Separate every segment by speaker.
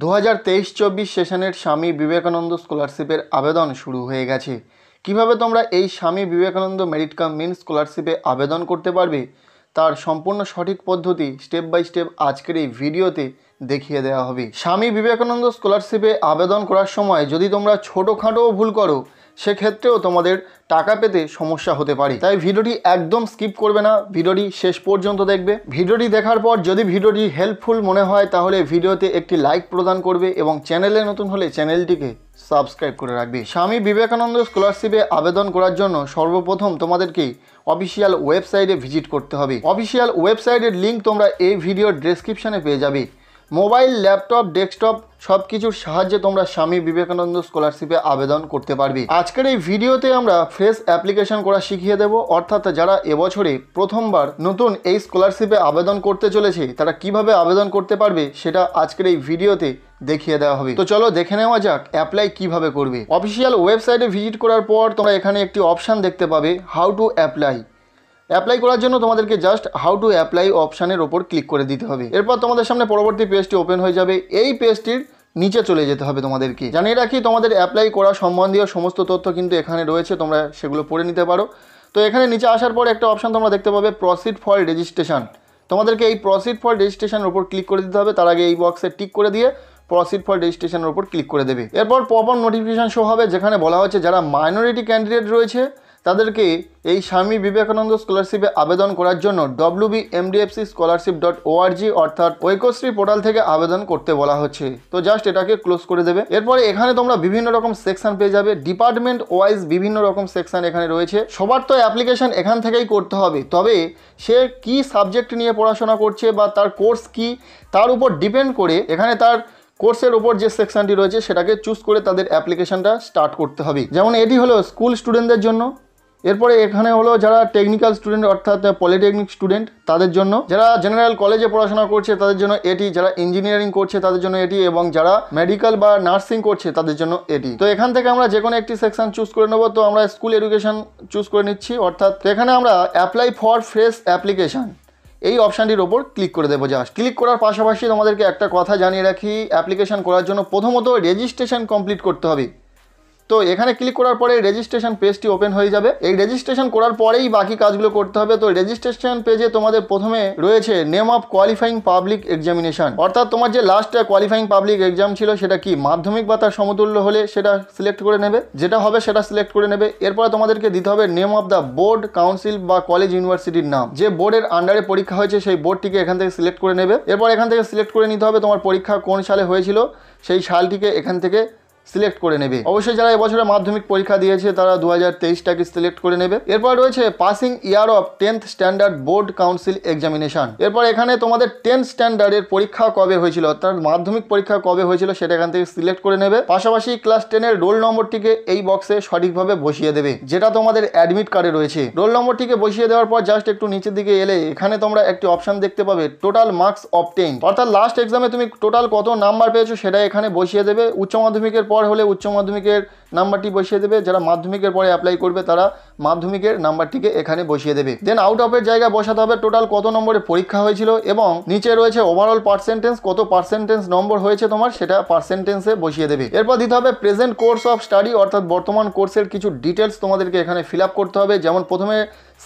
Speaker 1: দু হাজার তেইশ চব্বিশ সেশনের স্বামী বিবেকানন্দ স্কলারশিপের আবেদন শুরু হয়ে গেছে কিভাবে তোমরা এই স্বামী বিবেকানন্দ মেরিট কাম মিন স্কলারশিপে আবেদন করতে পারবে তার সম্পূর্ণ সঠিক পদ্ধতি স্টেপ বাই স্টেপ আজকের এই ভিডিওতে দেখিয়ে দেওয়া হবে স্বামী বিবেকানন্দ স্কলারশিপে আবেদন করার সময় যদি তোমরা ছোটোখাটোও ভুল করো সেক্ষেত্রেও তোমাদের টাকা পেতে সমস্যা হতে পারে তাই ভিডিওটি একদম স্কিপ করবে না ভিডিওটি শেষ পর্যন্ত দেখবে ভিডিওটি দেখার পর যদি ভিডিওটি হেল্পফুল মনে হয় তাহলে ভিডিওতে একটি লাইক প্রদান করবে এবং চ্যানেলে নতুন হলে চ্যানেলটিকে সাবস্ক্রাইব করে রাখবে স্বামী বিবেকানন্দ স্কলারশিপে আবেদন করার জন্য সর্বপ্রথম তোমাদেরকে অফিসিয়াল ওয়েবসাইটে ভিজিট করতে হবে অফিসিয়াল ওয়েবসাইটের লিঙ্ক তোমরা এই ভিডিওর ডেসক্রিপশানে পেয়ে যাবে মোবাইল ল্যাপটপ ডেস্কটপ সব কিছুর সাহায্যে তোমরা স্বামী বিবেকানন্দ স্কলারশিপে আবেদন করতে পারবে আজকের এই ভিডিওতে আমরা ফ্রেশ অ্যাপ্লিকেশন করা শিখিয়ে দেব অর্থাৎ যারা এবছরে প্রথমবার নতুন এই স্কলারশিপে আবেদন করতে চলেছে তারা কিভাবে আবেদন করতে পারবে সেটা আজকের এই ভিডিওতে দেখিয়ে দেওয়া হবে তো চলো দেখে নেওয়া যাক অ্যাপ্লাই কিভাবে করবে অফিসিয়াল ওয়েবসাইটে ভিজিট করার পর তোমরা এখানে একটি অপশান দেখতে পাবে হাউ টু অ্যাপ্লাই অ্যাপ্লাই করার জন্য তোমাদেরকে জাস্ট হাউ টু অ্যাপ্লাই অপশানের ওপর ক্লিক করে দিতে হবে এরপর তোমাদের সামনে পরবর্তী পেজটি ওপেন হয়ে যাবে এই পেজটির নিচে চলে যেতে হবে তোমাদেরকে জানিয়ে রাখি তোমাদের অ্যাপ্লাই করা সম্বন্ধীয় সমস্ত তথ্য কিন্তু এখানে রয়েছে তোমরা সেগুলো পড়ে নিতে পারো তো এখানে নিচে আসার পর একটা অপশান তোমরা দেখতে পাবে প্রসিড ফর রেজিস্ট্রেশন তোমাদেরকে এই প্রসিড ফর রেজিস্ট্রেশনের ওপর ক্লিক করে দিতে হবে তার আগে এই বক্সে টিক করে দিয়ে প্রসিড ফর রেজিস্ট্রেশনের ওপর ক্লিক করে দেবে এরপর পপন নোটিফিকেশান শো হবে যেখানে বলা হচ্ছে যারা মাইনরিটি ক্যান্ডিডেট রয়েছে তাদেরকে এই স্বামী বিবেকানন্দ স্কলারশিপে আবেদন করার জন্য W B MDFC scholarship dot ORG অর্থাৎ ঐক্যশ্রী পোর্টাল থেকে আবেদন করতে বলা হচ্ছে তো জাস্ট এটাকে ক্লোজ করে দেবে এরপরে এখানে তোমরা বিভিন্ন রকম সেকশন পেয়ে যাবে ডিপার্টমেন্ট ওয়াইজ বিভিন্ন রকম সেকশন এখানে রয়েছে সবার তো অ্যাপ্লিকেশন এখান থেকেই করতে হবে তবে সে কি সাবজেক্ট নিয়ে পড়াশোনা করছে বা তার কোর্স কি তার উপর ডিপেন্ড করে এখানে তার কোর্সের ওপর যে সেকশনটি রয়েছে সেটাকে চুজ করে তাদের অ্যাপ্লিকেশনটা স্টার্ট করতে হবে যেমন এটি হলো স্কুল স্টুডেন্টদের জন্য এরপরে এখানে হলো যারা টেকনিক্যাল স্টুডেন্ট অর্থাৎ পলিটেকনিক স্টুডেন্ট তাদের জন্য যারা জেনারেল কলেজে পড়াশোনা করছে তাদের জন্য এটি যারা ইঞ্জিনিয়ারিং করছে তাদের জন্য এটি এবং যারা মেডিকেল বা নার্সিং করছে তাদের জন্য এটি তো এখান থেকে আমরা যে কোনো একটি সেকশন চুজ করে নেবো তো আমরা স্কুল এডুকেশন চুজ করে নিচ্ছি অর্থাৎ এখানে আমরা অ্যাপ্লাই ফর ফ্রেশ অ্যাপ্লিকেশান এই অপশানটির ওপর ক্লিক করে দেবো জাস্ট ক্লিক করার পাশাপাশি তোমাদেরকে একটা কথা জানিয়ে রাখি অ্যাপ্লিকেশান করার জন্য প্রথমত রেজিস্ট্রেশন কমপ্লিট করতে হবে তো এখানে ক্লিক করার পরে রেজিস্ট্রেশন পেজটি ওপেন হয়ে যাবে এই রেজিস্ট্রেশন করার পরেই বাকি কাজগুলো করতে হবে তো রেজিস্ট্রেশন পেজে তোমাদের প্রথমে রয়েছে name of qualifying public examination অর্থাৎ তোমার যে লাস্টে কোয়ালিফাইং পাবলিক এক্সাম ছিল সেটা কি মাধ্যমিক বা তার সমতুল্য হলে সেটা সিলেক্ট করে নেবে যেটা হবে সেটা সিলেক্ট করে নেবে এরপরে তোমাদেরকে দিতে হবে name of the board council বা কলেজ ইউনিভার্সিটির নাম যে বোর্ডের আন্ডারে পরীক্ষা হয়েছে সেই বোর্ডটিকে এখান থেকে সিলেক্ট করে নেবে এরপর এখান থেকে সিলেক্ট করে নিতে হবে তোমার পরীক্ষা কোন সালে হয়েছিল সেই সালটিকে এখান থেকে সিলেক্ট করে নেবে অবশ্যই যারা এবছরে মাধ্যমিক পরীক্ষা দিয়েছে তারা দু হাজার তেইশটাকে সিলেক্ট করে নেবে এরপর রয়েছে passing year of tenth standard board council examination এরপর এখানে তোমাদের টেন্থ স্ট্যান্ডার্ডের পরীক্ষা কবে হয়েছিল অর্থাৎ মাধ্যমিক পরীক্ষা কবে হয়েছিল সেটা এখান থেকে সিলেক্ট করে নেবে পাশাপাশি ক্লাস টেনের রোল নম্বরটিকে এই বক্সে সঠিকভাবে বসিয়ে দেবে যেটা তোমাদের অ্যাডমিট কার্ডে রয়েছে রোল নম্বরটিকে বসিয়ে দেওয়ার পর জাস্ট একটু নিচের দিকে এলে এখানে তোমরা একটি অপশন দেখতে পাবে টোটাল মার্কস টেন অর্থাৎ লাস্ট এক্সামে তুমি টোটাল কত নাম্বার পেয়েছো সেটা এখানে বসিয়ে দেবে উচ্চ মাধ্যমিকের পর পর হলে উচ্চ মাধ্যমিকের নাম্বারটি বসিয়ে দেবে যারা মাধ্যমিকের পরে অ্যাপ্লাই করবে তারা মাধ্যমিকের নাম্বারটিকে এখানে বসিয়ে দেবে দেন আউট অফের জায়গায় বসাতে হবে টোটাল কত নম্বরে পরীক্ষা হয়েছিল এবং নিচে রয়েছে ওভারঅল পার্সেন্টেন্স কত পার্সেন্টেন্স নম্বর হয়েছে তোমার সেটা পার্সেন্টেন্সে বসিয়ে দেবে এরপর দিতে হবে প্রেজেন্ট কোর্স অফ স্টাডি অর্থাৎ বর্তমান কোর্সের কিছু ডিটেলস তোমাদেরকে এখানে ফিল করতে হবে যেমন প্রথমে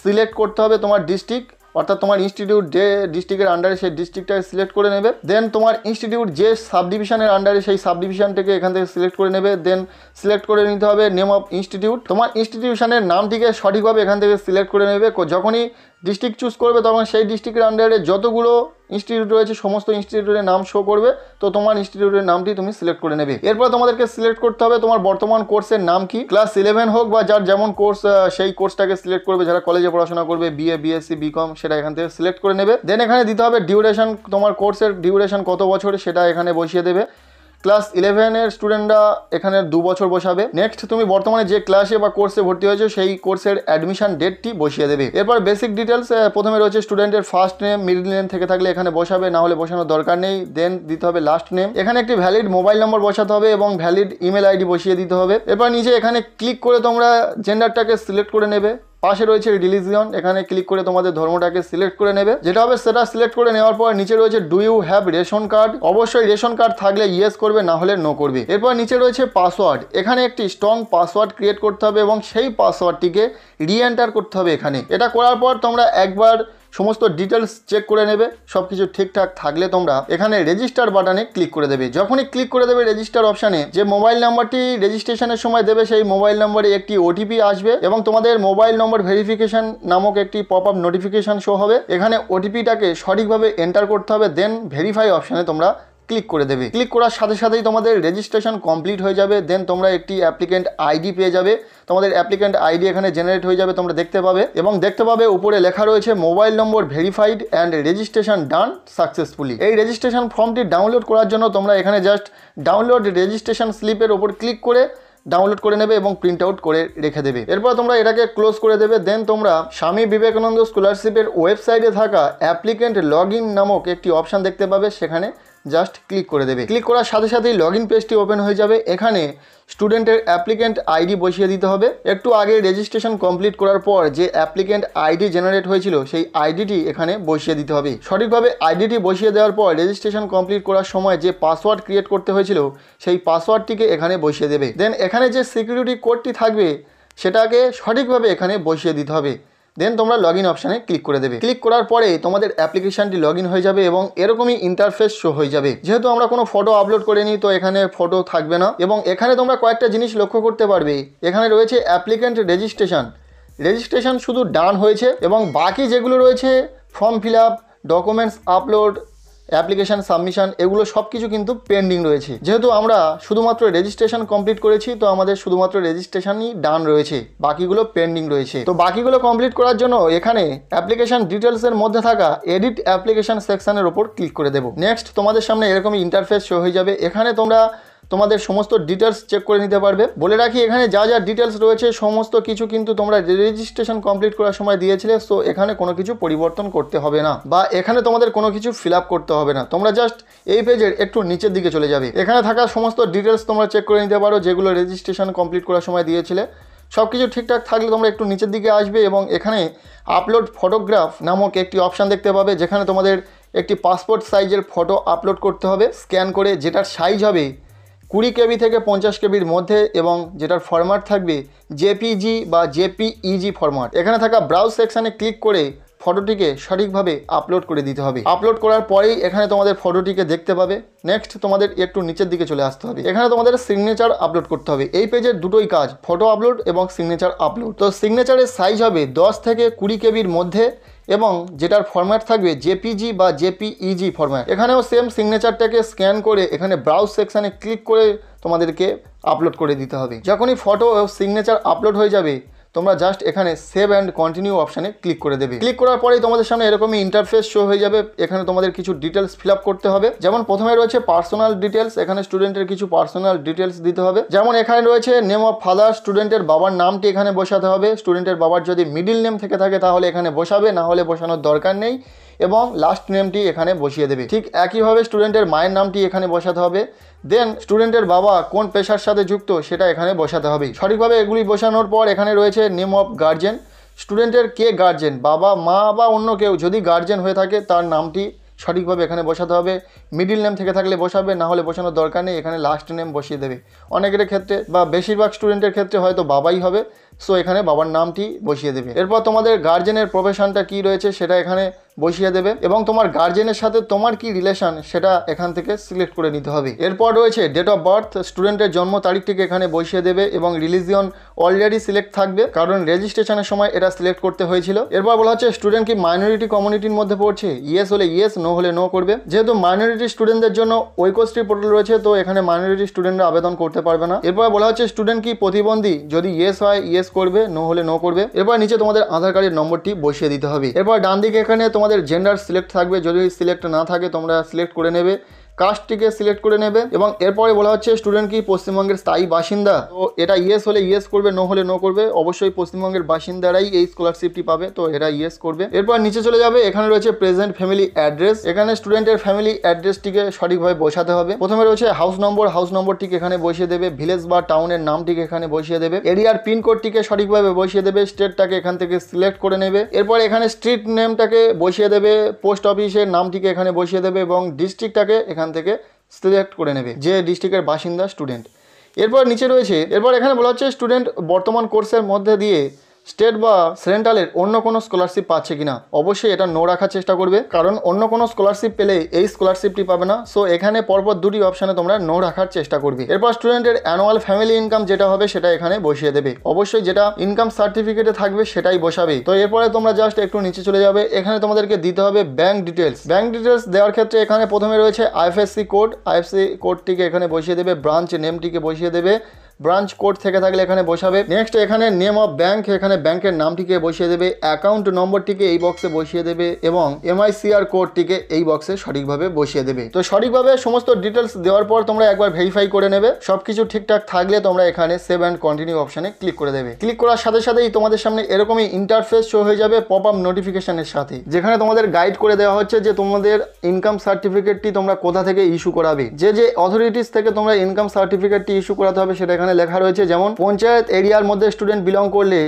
Speaker 1: সিলেক্ট করতে হবে তোমার ডিস্ট্রিক্ট অর্থাৎ তোমার ইনস্টিটিউট যে ডিস্ট্রিক্টের আন্ডারে সেই ডিস্ট্রিক্টটাকে সিলেক্ট করে নেবে দেন তোমার ইনস্টিটিউট যে সাব ডিভিশনের আন্ডারে সেই সাব ডিভিশনটাকে এখান থেকে সিলেক্ট করে নেবে দেন সিলেক্ট করে নিতে হবে নেম অফ ইনস্টিটিউট তোমার ইনস্টিটিউশনের নামটিকে সঠিকভাবে এখান থেকে সিলেক্ট করে নেবে যখনই ডিস্ট্রিক্ট চুজ করবে তখন মানে সেই ডিস্ট্রিক্টের আন্ডারে যতগুলো ইনস্টিটিউট রয়েছে সমস্ত ইনস্টিটিউটের নাম শো করবে তো তোমার ইনস্টিটিউটের নামটি তুমি সিলেক্ট করে নেবে এরপর তোমাদেরকে সিলেক্ট করতে হবে তোমার বর্তমান কোর্সের নাম কি ক্লাস ইলেভেন হোক বা যার যেমন কোর্স সেই কোর্সটাকে সিলেক্ট করবে যারা কলেজে পড়াশোনা করবে বিএ বিএসসি বিকম সেটা এখান থেকে সিলেক্ট করে নেবে দেন এখানে দিতে হবে ডিউরেশন তোমার কোর্সের ডিউরেশন কত বছর সেটা এখানে বসিয়ে দেবে ক্লাস ইলেভেনের স্টুডেন্টরা এখানে দু বছর বসাবে নেক্সট তুমি বর্তমানে যে ক্লাসে বা কোর্সে ভর্তি হয়েছে সেই কোর্সের অ্যাডমিশন ডেটটি বসিয়ে দেবে এরপর বেসিক ডিটেলস প্রথমে রয়েছে স্টুডেন্টের ফার্স্ট নেম মিডিল নেম থেকে থাকলে এখানে বসাবে না হলে বসানোর দরকার নেই দেন দিতে হবে লাস্ট নেম এখানে একটি ভ্যালিড মোবাইল নম্বর বসাতে হবে এবং ভ্যালিড ইমেল আইডি বসিয়ে দিতে হবে এরপর নিচে এখানে ক্লিক করে তোমরা জেন্ডারটাকে সিলেক্ট করে নেবে পাশে রয়েছে রিলিজিয়ন এখানে ক্লিক করে তোমাদের ধর্মটাকে সিলেক্ট করে নেবে যেটা হবে সেটা সিলেক্ট করে নেওয়ার পর নিচে রয়েছে do you have ration card অবশ্যই রেশন কার্ড থাকলে ইয়েস করবে না হলে নো করবে এরপর নিচে রয়েছে পাসওয়ার্ড এখানে একটি স্ট্রং পাসওয়ার্ড ক্রিয়েট করতে হবে এবং সেই পাসওয়ার্ডটিকে রি এন্টার করতে হবে এখানে এটা করার পর তোমরা একবার সমস্ত ডিটেলস চেক করে নেবে সব কিছু ঠিকঠাক থাকলে তোমরা এখানে রেজিস্টার বাটনে ক্লিক করে দেবে যখনই ক্লিক করে দেবে রেজিস্টার অপশানে যে মোবাইল নাম্বারটি রেজিস্ট্রেশনের সময় দেবে সেই মোবাইল নাম্বারে একটি ওটিপি আসবে এবং তোমাদের মোবাইল নম্বর ভেরিফিকেশান নামক একটি পপ আপ নোটিফিকেশান শো হবে এখানে ওটিপিটাকে সঠিকভাবে এন্টার করতে হবে দেন ভেরিফাই অপশানে তোমরা ক্লিক করে দেবে ক্লিক করার সাথে সাথেই তোমাদের রেজিস্ট্রেশন কমপ্লিট হয়ে যাবে দেন তোমরা একটি অ্যাপ্লিকেন্ট আইডি পেয়ে যাবে তোমাদের অ্যাপ্লিকেন্ট আইডি এখানে জেনারেট হয়ে যাবে তোমরা দেখতে পাবে এবং দেখতে পাবে উপরে লেখা রয়েছে mobile number verified and registration done successfully এই রেজিস্ট্রেশন ফর্মটি ডাউনলোড করার জন্য তোমরা এখানে জাস্ট ডাউনলোড রেজিস্ট্রেশন স্লিপের ওপর ক্লিক করে ডাউনলোড করে নেবে এবং প্রিন্ট আউট করে রেখে দেবে এরপর তোমরা এটাকে ক্লোজ করে দেবে দেন তোমরা স্বামী বিবেকানন্দ স্কলারশিপের ওয়েবসাইটে থাকা অ্যাপ্লিকেন্ট লগ নামক একটি অপশান দেখতে পাবে সেখানে জাস্ট ক্লিক করে দেবে ক্লিক করার সাথে সাথেই লগ ইন পেজটি ওপেন হয়ে যাবে এখানে স্টুডেন্টের অ্যাপ্লিকেন্ট আইডি বসিয়ে দিতে হবে একটু আগে রেজিস্ট্রেশন কমপ্লিট করার পর যে অ্যাপ্লিকেন্ট আইডি জেনারেট হয়েছিল সেই আইডিটি এখানে বসিয়ে দিতে হবে সঠিকভাবে আইডিটি বসিয়ে দেওয়ার পর রেজিস্ট্রেশন কমপ্লিট করার সময় যে পাসওয়ার্ড ক্রিয়েট করতে হয়েছিল সেই পাসওয়ার্ডটিকে এখানে বসিয়ে দেবে দেন এখানে যে সিকিউরিটি কোডটি থাকবে সেটাকে সঠিকভাবে এখানে বসিয়ে দিতে হবে দেন তোমরা লগ ইন অপশানে ক্লিক করে দেবে ক্লিক করার পরে তোমাদের অ্যাপ্লিকেশানটি লগ ইন হয়ে যাবে এবং এরকমই ইন্টারফেস শো হয়ে যাবে যেহেতু আমরা কোনো ফটো আপলোড করে নিই তো এখানে ফটো থাকবে না এবং এখানে তোমরা কয়েকটা জিনিস লক্ষ্য করতে পারবে এখানে রয়েছে অ্যাপ্লিকেন্ট রেজিস্ট্রেশন রেজিস্ট্রেশন শুধু ডান হয়েছে এবং বাকি যেগুলো রয়েছে form fill up documents upload application submission এগুলো সব কিছু কিন্তু পেন্ডিং রয়েছে যেহেতু আমরা শুধুমাত্র রেজিস্ট্রেশন কমপ্লিট করেছি তো আমাদের শুধুমাত্র রেজিস্ট্রেশনই ডান রয়েছে বাকিগুলো পেন্ডিং রয়েছে তো বাকিগুলো কমপ্লিট করার জন্য এখানে অ্যাপ্লিকেশান ডিটেলসের মধ্যে থাকা এডিট অ্যাপ্লিকেশান সেকশানের ওপর ক্লিক করে দেবো নেক্সট তোমাদের সামনে এরকমই ইন্টারফেস শো হয়ে যাবে এখানে তোমরা তোমাদের সমস্ত ডিটেলস চেক করে নিতে পারবে বলে রাখি এখানে যা যা ডিটেলস রয়েছে সমস্ত কিছু কিন্তু তোমরা রেজিস্ট্রেশন কমপ্লিট করার সময় দিয়েছিলে সো এখানে কোনো কিছু পরিবর্তন করতে হবে না বা এখানে তোমাদের কোনো কিছু ফিল করতে হবে না তোমরা জাস্ট এই পেজের একটু নিচের দিকে চলে যাবে এখানে থাকা সমস্ত ডিটেলস তোমরা চেক করে নিতে পারো যেগুলো রেজিস্ট্রেশন কমপ্লিট করার সময় দিয়েছিলে সব কিছু ঠিকঠাক থাকলে তোমরা একটু নিচের দিকে আসবে এবং এখানে আপলোড ফটোগ্রাফ নামক একটি অপশান দেখতে পাবে যেখানে তোমাদের একটি পাসপোর্ট সাইজের ফটো আপলোড করতে হবে স্ক্যান করে যেটার সাইজ হবে কুড়ি কেবি থেকে পঞ্চাশ কেবির মধ্যে এবং যেটার ফরম্যাট থাকবে জেপিজি বা জেপিইজি ফরম্যাট e এখানে থাকা ব্রাউজ সেকশানে ক্লিক করে ফটোটিকে সঠিকভাবে আপলোড করে দিতে হবে আপলোড করার পরেই এখানে তোমাদের ফটোটিকে দেখতে পাবে নেক্সট তোমাদের একটু নিচের দিকে চলে আসতে হবে এখানে তোমাদের সিগনেচার আপলোড করতে হবে এই পেজের দুটোই কাজ ফটো আপলোড এবং সিগনেচার আপলোড তো সিগনেচারের সাইজ হবে 10 থেকে কুড়ি কেবির মধ্যে এবং যেটার ফরম্যাট থাকবে জেপিজি বা জেপিইজি ফরম্যাট e এখানেও সেম সিগনেচারটাকে স্ক্যান করে এখানে ব্রাউজ সেকশানে ক্লিক করে তোমাদেরকে আপলোড করে দিতে হবে যখনই ফটো ও সিগনেচার আপলোড হয়ে যাবে তোমরা জাস্ট এখানে সেভ অ্যান্ড কন্টিনিউ অপশানে ক্লিক করে দেবে ক্লিক করার পরেই তোমাদের সামনে এরকমই ইন্টারফেস শো হয়ে যাবে এখানে তোমাদের কিছু ডিটেলস ফিল করতে হবে যেমন প্রথমে রয়েছে পার্সোনাল ডিটেলস এখানে স্টুডেন্টের কিছু পার্সোনাল ডিটেলস দিতে হবে যেমন এখানে রয়েছে নেম অফ ফাদার স্টুডেন্টের বাবার নামটি এখানে বসাতে হবে স্টুডেন্টের বাবার যদি মিডিল নেম থেকে থাকে তাহলে এখানে বসাবে না হলে বসানোর দরকার নেই এবং লাস্ট নেমটি এখানে বসিয়ে দেবে ঠিক একইভাবে স্টুডেন্টের মায়ের নামটি এখানে বসাতে হবে দেন স্টুডেন্টের বাবা কোন পেশার সাথে যুক্ত সেটা এখানে বসাতে হবে সঠিকভাবে এগুলি বসানোর পর এখানে রয়েছে নেম অফ গার্জেন স্টুডেন্টের কে গার্জেন বাবা মা বা অন্য কেউ যদি গার্জেন হয়ে থাকে তার নামটি সঠিকভাবে এখানে বসাতে হবে মিডিল নেম থেকে থাকলে বসাবে না হলে বসানোর দরকার নেই এখানে লাস্ট নেম বসিয়ে দেবে অনেকের ক্ষেত্রে বা বেশিরভাগ স্টুডেন্টের ক্ষেত্রে হয়তো বাবাই হবে সো এখানে বাবার নামটি বসিয়ে দেবে এরপর তোমাদের গার্জেনের প্রফেশনটা কি রয়েছে সেটা এখানে বসিয়ে দেবে এবং তোমার গার্জেনের সাথে তোমার কি রিলেশন সেটা এখান থেকে সিলেক্ট করে নিতে হবে এরপর রয়েছে ডেট অফ বার্থ স্টুডেন্টের জন্ম তারিখটিকে এখানে বসিয়ে দেবে এবং রিলিজিয়ন অলরেডি সিলেক্ট থাকবে কারণ রেজিস্ট্রেশনের সময় এটা সিলেক্ট করতে হয়েছিল এরপর বলা হচ্ছে স্টুডেন্ট কি মাইনরিটি কমিউনিটির মধ্যে পড়ছে ইয়েস হলে ইয়েস নো হলে নো করবে যেহেতু মাইনরিটি স্টুডেন্টদের জন্য ওইকোস্ট্রি পোর্টাল রয়েছে তো এখানে মাইনরিটি স্টুডেন্টরা আবেদন করতে পারবে না এরপর বলা হচ্ছে স্টুডেন্ট কি প্রতিবন্ধী যদি ইয়েস হয় ইয়েস করবে নো হলে নো করবে এবার নিচে তোমাদের আধার কার্ডের নম্বরটি বসিয়ে দিতে হবে এবার ডান দিকে এখানে তোমাদের জেন্ডার সিলেক্ট থাকবে যদি সিলেক্ট না থাকে তোমরা সিলেক্ট করে নেবে কাস্টটিকে সিলেক্ট করে নেবে এবং এরপরে বলা হচ্ছে স্টুডেন্ট কি পশ্চিমবঙ্গের স্থায়ী বাসিন্দা তো এটা ইয়েস হলে ইয়েস করবে নো হলে নো করবে অবশ্যই পশ্চিমবঙ্গের বাসিন্দারাই এই স্কলারশিপটি পাবে তো এরা ইয়েস করবে এরপর নিচে চলে যাবে এখানে রয়েছে প্রেজেন্ট ফ্যামিলি অ্যাড্রেস এখানে স্টুডেন্টের ফ্যামিলি অ্যাড্রেসটিকে সঠিকভাবে বসাতে হবে প্রথমে রয়েছে হাউস নম্বর হাউস নম্বরটিকে এখানে বসিয়ে দেবে ভিলেজ বা টাউনের নামটিকে এখানে বসিয়ে দেবে এরিয়ার পিনকোডটিকে সঠিকভাবে বসিয়ে দেবে স্টেটটাকে এখান থেকে সিলেক্ট করে নেবে এরপর এখানে স্ট্রিট নেমটাকে বসিয়ে দেবে পোস্ট অফিসের নামটিকে এখানে বসিয়ে দেবে এবং ডিস্ট্রিক্টটাকে এখান থেকে সিলেক্ট করে নেবে যে ডিস্ট্রিক্টের বাসিন্দা স্টুডেন্ট এরপর নিচে রয়েছে এরপর এখানে বলা হচ্ছে স্টুডেন্ট বর্তমান কোর্সের মধ্যে দিয়ে স্টেট বা সেন্ট্রালের অন্য কোনো স্কলারশিপ পাচ্ছে কিনা অবশ্যই এটা নো রাখার চেষ্টা করবে কারণ অন্য কোনো স্কলারশিপ পেলে এই স্কলারশিপটি পাবে না সো এখানে পরপর দুটি অপশানে তোমরা নো রাখার চেষ্টা করবে এরপর স্টুডেন্টের অ্যানুয়াল ফ্যামিলি ইনকাম যেটা হবে সেটা এখানে বসিয়ে দেবে অবশ্যই যেটা ইনকাম সার্টিফিকেটে থাকবে সেটাই বসাবে তো এরপরে তোমরা জাস্ট একটু নিচে চলে যাবে এখানে তোমাদেরকে দিতে হবে ব্যাংক ডিটেলস ব্যাংক ডিটেলস দেওয়ার ক্ষেত্রে এখানে প্রথমে রয়েছে আইএফএসসি কোড আইএফসি কোডটিকে এখানে বসিয়ে দেবে ব্রাঞ্চ নেমটিকে বসিয়ে দেবে ব্রাঞ্চ কোড থেকে থাকলে এখানে বসাবে নেক্সট এখানে নেম অফ ব্যাংক এখানে ব্যাংকের নামটিকে বসিয়ে দেবে অ্যাকাউন্ট নম্বরটিকে এই বক্সে বসিয়ে দেবে এবং এমআইসিআর কোডটিকে এই বক্সে সঠিকভাবে বসিয়ে দেবে তো সঠিকভাবে সমস্ত ডিটেলস দেওয়ার পর তোমরা একবার ভেরিফাই করে নেবে সবকিছু ঠিকঠাক থাকলে তোমরা এখানে সেভ অ্যান্ড কন্টিনিউ অপশানে ক্লিক করে দেবে ক্লিক করার সাথে সাথেই তোমাদের সামনে এরকমই ইন্টারফেস শো হয়ে যাবে পপ আপ নোটিফিকেশনের সাথে যেখানে তোমাদের গাইড করে দেওয়া হচ্ছে যে তোমাদের ইনকাম সার্টিফিকেটটি তোমরা কোথা থেকে ইস্যু করাবে যে যে অথরিটিস থেকে তোমরা ইনকাম সার্টিফিকেটটি ইস্যু করাতে হবে সেটা এখানে এখানে লেখা রয়েছে যেমন পঞ্চায়েত এরিয়ার মধ্যে স্টুডেন্ট বিলং করলে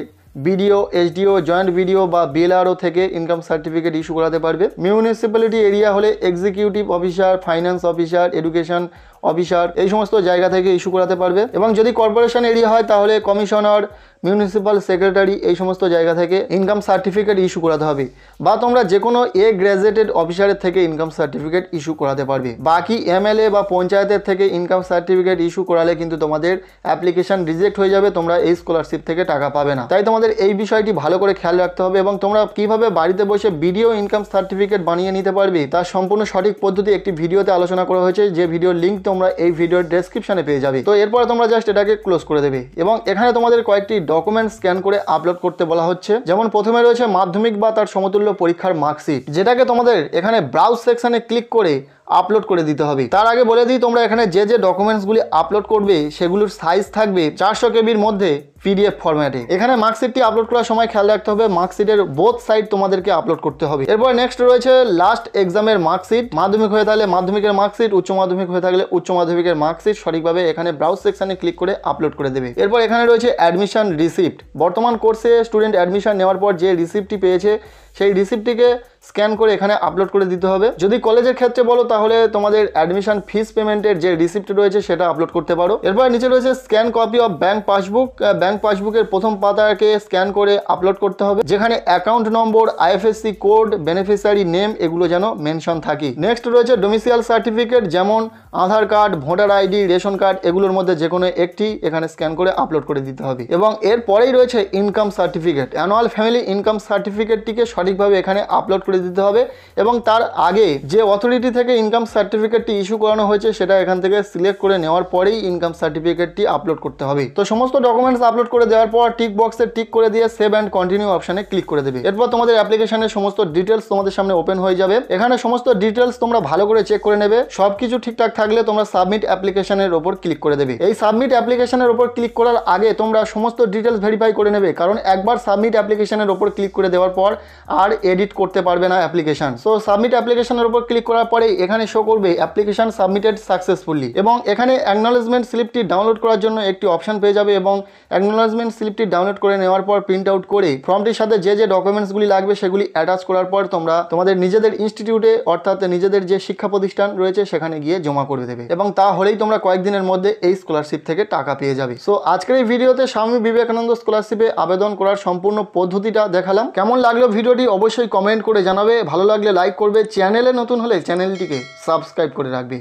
Speaker 1: বিডিও এসডিও জয়েন্ট বিডিও বা বিএলআরও থেকে ইনকাম সার্টিফিকেট ইস্যু করাতে পারবে মিউনিসিপ্যালিটি এরিয়া হলে executive officer finance officer education officer এই সমস্ত জায়গা থেকে ইস্যু করাতে পারবে এবং যদি কর্পোরেশন এরিয়া হয় তাহলে কমিশনার মিউনিসিপ্যাল সেক্রেটারি এই সমস্ত জায়গা থেকে ইনকাম সার্টিফিকেট ইস্যু করাতে হবে বা তোমরা যে কোনো এ গ্র্যাজুয়েটেড অফিসারের থেকে ইনকাম সার্টিফিকেট ইস্যু করাতে পারবে বাকি এমএলএ বা পঞ্চায়েতের থেকে ইনকাম সার্টিফিকেট ইস্যু করালে কিন্তু তোমাদের অ্যাপ্লিকেশন রিজেক্ট হয়ে যাবে তোমরা এই স্কলারশিপ থেকে টাকা পাবে না তাই তোমাদের এই বিষয়টি ভালো করে খেয়াল রাখতে হবে এবং তোমরা কিভাবে বাড়িতে বসে ভিডিও ইনকাম সার্টিফিকেট বানিয়ে নিতে পারবে তার সম্পূর্ণ সঠিক পদ্ধতি একটি ভিডিওতে আলোচনা করা হয়েছে যে ভিডিও লিঙ্ক তোমরা এই ভিডিওর ডেসক্রিপশনে পেয়ে যাবে তো এরপরে তোমরা জাস্ট এটাকে ক্লোজ করে দেবে এবং এখানে তোমাদের কয়েকটি ডকুমেন্ট স্ক্যান করে আপলোড করতে বলা হচ্ছে যেমন প্রথমে রয়েছে মাধ্যমিক বা তার সমতুল্য পরীক্ষার মার্কশিট যেটাকে তোমাদের এখানে ব্রাউজ সেকশানে ক্লিক করে আপলোড করে দিতে হবে তার আগে বলে দিই তোমরা এখানে যে যে ডকুমেন্টসগুলি আপলোড করবে সেগুলোর সাইজ থাকবে চারশো কেবির মধ্যে পিডিএফ ফরম্যাটে এখানে মার্কশিটটি আপলোড করার সময় খেয়াল রাখতে হবে মার্কশিটের বোথ সাইড তোমাদেরকে আপলোড করতে হবে এরপর নেক্সট রয়েছে লাস্ট এক্সামের মার্কশিট মাধ্যমিক হয়ে থাকলে মাধ্যমিকের মার্কশিট উচ্চ মাধ্যমিক হয়ে থাকলে উচ্চ মাধ্যমিকের মার্কশিট সঠিকভাবে এখানে ব্রাউজ সেকশানে ক্লিক করে আপলোড করে দেবে এরপর এখানে রয়েছে অ্যাডমিশন রিসিপ্ট বর্তমান কোর্সে স্টুডেন্ট অ্যাডমিশন নেওয়ার পর যে রিসিপ্টটি পেয়েছে সেই রিসিপ্টটিকে স্ক্যান করে এখানে আপলোড করে দিতে হবে যদি কলেজের ক্ষেত্রে বলো তাহলে তোমাদের অ্যাডমিশন ফিস পেমেন্টের যে রিসিপ্ট রয়েছে সেটা আপলোড করতে পারো এরপর নিচে রয়েছে scan copy of bank passbook bank পাসবুকের প্রথম পাতাকে স্ক্যান করে আপলোড করতে হবে যেখানে account number IFSC code beneficiary name এগুলো যেন মেনশন থাকে নেক্সট রয়েছে ডোমিসিয়াল সার্টিফিকেট যেমন Aadhaar card voter ID ration card এগুলোর মধ্যে যে কোনো একটি এখানে স্ক্যান করে আপলোড করে দিতে হবে এবং এরপরেই রয়েছে income certificate annual family income সার্টিফিকেটটিকে সঠিকভাবে এখানে আপলোড করে দিতে হবে এবং তার আগে যে অথরিটি থেকে ইনকাম সার্টিফিকেটটি ইস্যু করানো হয়েছে সেটা এখান থেকে সিলেক্ট করে নেওয়ার পরেই ইনকাম সার্টিফিকেটটি আপলোড করতে হবে তো সমস্ত ডকুমেন্টস আপলোড করে দেওয়ার পর টিক বক্সে টিক করে দিয়ে সেভ অ্যান্ড কন্টিনিউ অপশানে ক্লিক করে দেবে এরপর তোমাদের অ্যাপ্লিকেশনের সমস্ত ডিটেলস তোমাদের সামনে ওপেন হয়ে যাবে এখানে সমস্ত ডিটেলস তোমরা ভালো করে চেক করে নেবে সব কিছু ঠিকঠাক থাকলে তোমরা সাবমিট অ্যাপ্লিকেশনের ওপর ক্লিক করে দেবে এই সাবমিট অ্যাপ্লিকেশনের ওপর ক্লিক করার আগে তোমরা সমস্ত ডিটেলস ভেরিফাই করে নেবে কারণ একবার সাবমিট অ্যাপ্লিকেশনের ওপর ক্লিক করে দেওয়ার পর আর এডিট করতে পারবে করবে না অ্যাপ্লিকেশান সো সাবমিট অ্যাপ্লিকেশনের উপর ক্লিক করার পরে এখানে শো করবে অ্যাপ্লিকেশান সাবমিটেড সাকসেসফুলি এবং এখানে অ্যাকনোলেজমেন্ট স্লিপটি ডাউনলোড করার জন্য একটি অপশান পেয়ে যাবে এবং অ্যাকনোলেজমেন্ট স্লিপটি ডাউনলোড করে নেওয়ার পর প্রিন্ট আউট করে ফর্মটির সাথে যে যে ডকুমেন্টসগুলি লাগবে সেগুলি অ্যাটাচ করার পর তোমরা তোমাদের নিজেদের ইনস্টিটিউটে অর্থাৎ নিজেদের যে শিক্ষা প্রতিষ্ঠান রয়েছে সেখানে গিয়ে জমা করে দেবে এবং তা হলেই তোমরা কয়েকদিনের মধ্যে এই স্কলারশিপ থেকে টাকা পেয়ে যাবে সো আজকের এই ভিডিওতে স্বামী বিবেকানন্দ স্কলারশিপে আবেদন করার সম্পূর্ণ পদ্ধতিটা দেখালাম কেমন লাগলো ভিডিওটি অবশ্যই কমেন্ট করে জানাবে ভালো লাগলে লাইক করবে চ্যানেলে নতুন হলে চ্যানেলটিকে সাবস্ক্রাইব করে রাখবে